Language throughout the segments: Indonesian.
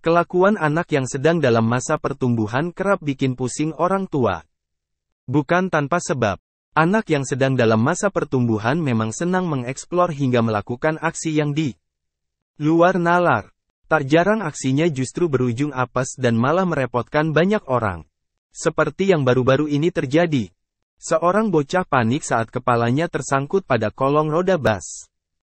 Kelakuan anak yang sedang dalam masa pertumbuhan kerap bikin pusing orang tua. Bukan tanpa sebab, anak yang sedang dalam masa pertumbuhan memang senang mengeksplor hingga melakukan aksi yang di luar nalar. Tak jarang aksinya justru berujung apes dan malah merepotkan banyak orang. Seperti yang baru-baru ini terjadi. Seorang bocah panik saat kepalanya tersangkut pada kolong roda bas.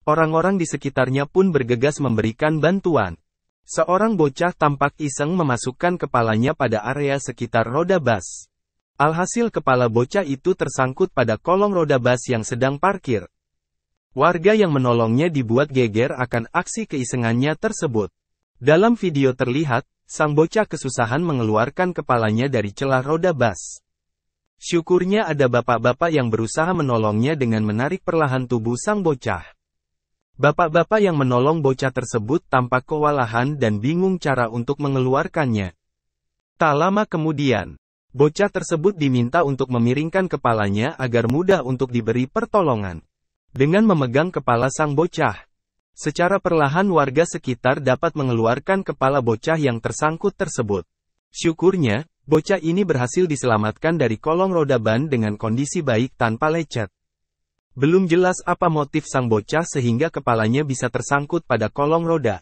Orang-orang di sekitarnya pun bergegas memberikan bantuan. Seorang bocah tampak iseng memasukkan kepalanya pada area sekitar roda bas. Alhasil kepala bocah itu tersangkut pada kolong roda bas yang sedang parkir. Warga yang menolongnya dibuat geger akan aksi keisengannya tersebut. Dalam video terlihat, sang bocah kesusahan mengeluarkan kepalanya dari celah roda bas. Syukurnya ada bapak-bapak yang berusaha menolongnya dengan menarik perlahan tubuh sang bocah. Bapak-bapak yang menolong bocah tersebut tampak kewalahan dan bingung cara untuk mengeluarkannya. Tak lama kemudian, bocah tersebut diminta untuk memiringkan kepalanya agar mudah untuk diberi pertolongan. Dengan memegang kepala sang bocah, secara perlahan warga sekitar dapat mengeluarkan kepala bocah yang tersangkut tersebut. Syukurnya, bocah ini berhasil diselamatkan dari kolong roda ban dengan kondisi baik tanpa lecet. Belum jelas apa motif sang bocah sehingga kepalanya bisa tersangkut pada kolong roda.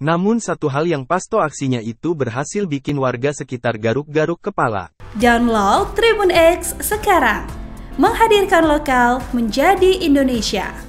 Namun satu hal yang pasto aksinya itu berhasil bikin warga sekitar garuk-garuk kepala. Download Tribun X sekarang. Menghadirkan lokal menjadi Indonesia.